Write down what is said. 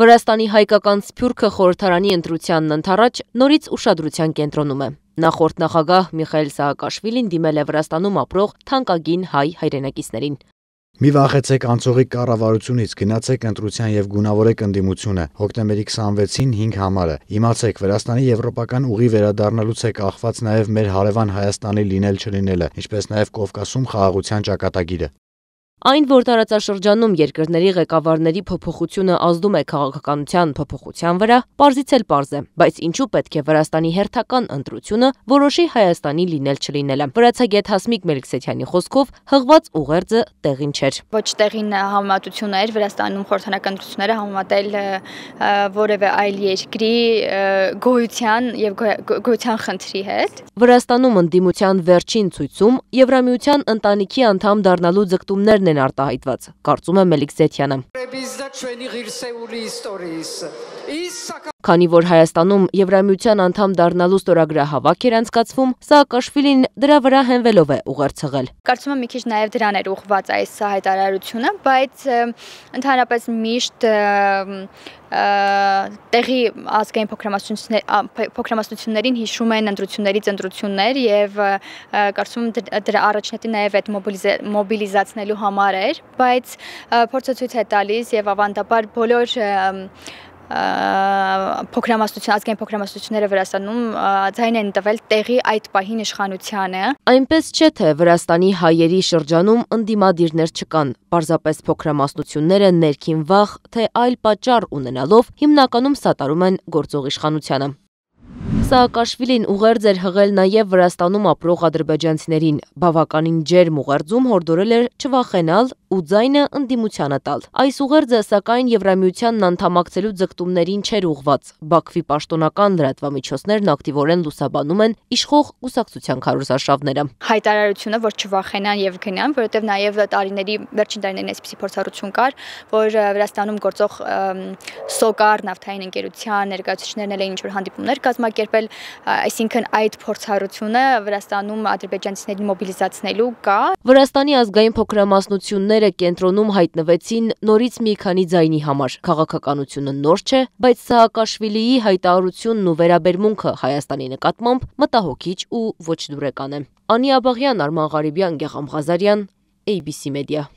Վրաստանի հայկական սփյուրքը խորհրդարանի ընտրությանն ընթառաջ նորից ուշադրության կենտրոնում է։ Նախորդ նախագահ Միխայել Սահակաշվիլին դիմել է Վրաստանում ապրող թանկագին հայ հայրենակիցներին։ Մի վախեցեք անցողի կառավարությունից, գնացեք ընտրության եւ գունավորեք ընդդիմությունը։ Հոկտեմբերի 26-ին 5 համարը։ Իմացեք, Վրաստանի եվրոպական ուղի վերադառնալուց է կախված նաեւ մեր հարևան Հայաստանի լինել չլինելը, ինչպես նաեւ Կովկասում խաղաղության ճակատագիրը։ Այն, որ տարածաշրջանում երկրների ղեկավարների փոփոխությունը ազդում է քաղաքականության փոփոխության վրա, պարզից էլ պարզ է, բայց ինչու պետք է Վրաստանի հերթական ընտրությունը որոշի Հայաստանի լինել չլինելը։ Վրացագետ Հասմիկ Մելիքսեթյանի խոսքով հղված ուղերձը տեղին չէր։ Ոչ տեղին համեմատությունը էր Վրաստանում խորհրդանական ընտրությունները համեմատել որևէ այլ երկրի գոյության եւ գոյության խնդրի հետ։ Վրաստանում ընդդիմության վերջին ցույցում Եվրամիության ընտանիքի անդամ դառնալու ձգտումներն հնարավորներն են արտահայտված, կարծում է Մելիք Զեթյանը։ Քանի որ Հայաստանում Եվրամիության անդամ դառնալու ստորագրահավաք էր անցկացվում, Սաակաշվիլին դրա վրա հենվելով է ուղերձղել։ Կարծում եմ մի քիչ նաև դրան էր ուղված այս հայտարարությունը, բայց ընդհանրապես միշտ տեղի ազգային փոքրամասնություններին հիշում են ընտրություններից ընտրություններ եւ կարծում դրա առաջնետի նաեւ այդ մոբիլիզացնելու համար էր, բայց փորձը ցույց է տալիս եւ ավանդաբար բոլոր փոքրամասնություն ազգային փոքրամասնությունները Վրաստանում ձայն են տվել տեղի այդ պահին իշխանությանը։ Այնպես չէ թե Վրաստանի հայերի շրջանում ընդդիմադիրներ չկան, պարզապես փոքրամասնությունները ներքին վախ, թե այլ պատճառ ունենալով հիմնականում սատարում են գործող իշխանությանը։ Սաակաշվիլին ուղերձ էր հղել նաև Վրաստանում ապրող ադրբեջանցիներին։ Բավականին ջերմ ուղերձում հորդորել էր չվախենալ ու ձայնը ընդդիմությանը տալ։ Այս ուղերձը, սակայն, Եվրամիությանն անդամակցելու ձգտումներին չէր ուղված։ Բաքվի պաշտոնական լրատվամիջոցներն ակտիվորեն լուսաբանում են իշխող կուսակցության քարոզարշավները։ Հայտարարությունը, որ չվախենան եւ գնան, որովհետեւ նաեւ տարիների վերջին տարիներին այսպիսի փորձառություն կար, որ Վրաստանում գործող Սոգար նավթային ընկերության ներկայացուցիչներն էլ էին ինչ-որ հանդիպումներ կազմակերպել, այսինքն այդ փորձառությունը Վրաստանում ադրբեջանցիներին մոբիլիզացնելու կա։ Վրաստանի ազգային փոքրամասնությունները Ձայները կենտրոնում հայտնվեցին նորից մի քանի ձայնի համար։ Քաղաքականությունը նոր չէ, բայց Սահակաշվիլիի հայտարարությունն ու վերաբերմունքը Հայաստանի նկատմամբ մտահոգիչ ու ոչ դուրեկան է։ Անի Աբաղյան, Արման Ղարիբյան, Գեխամ Ղազարյան, ABC Media։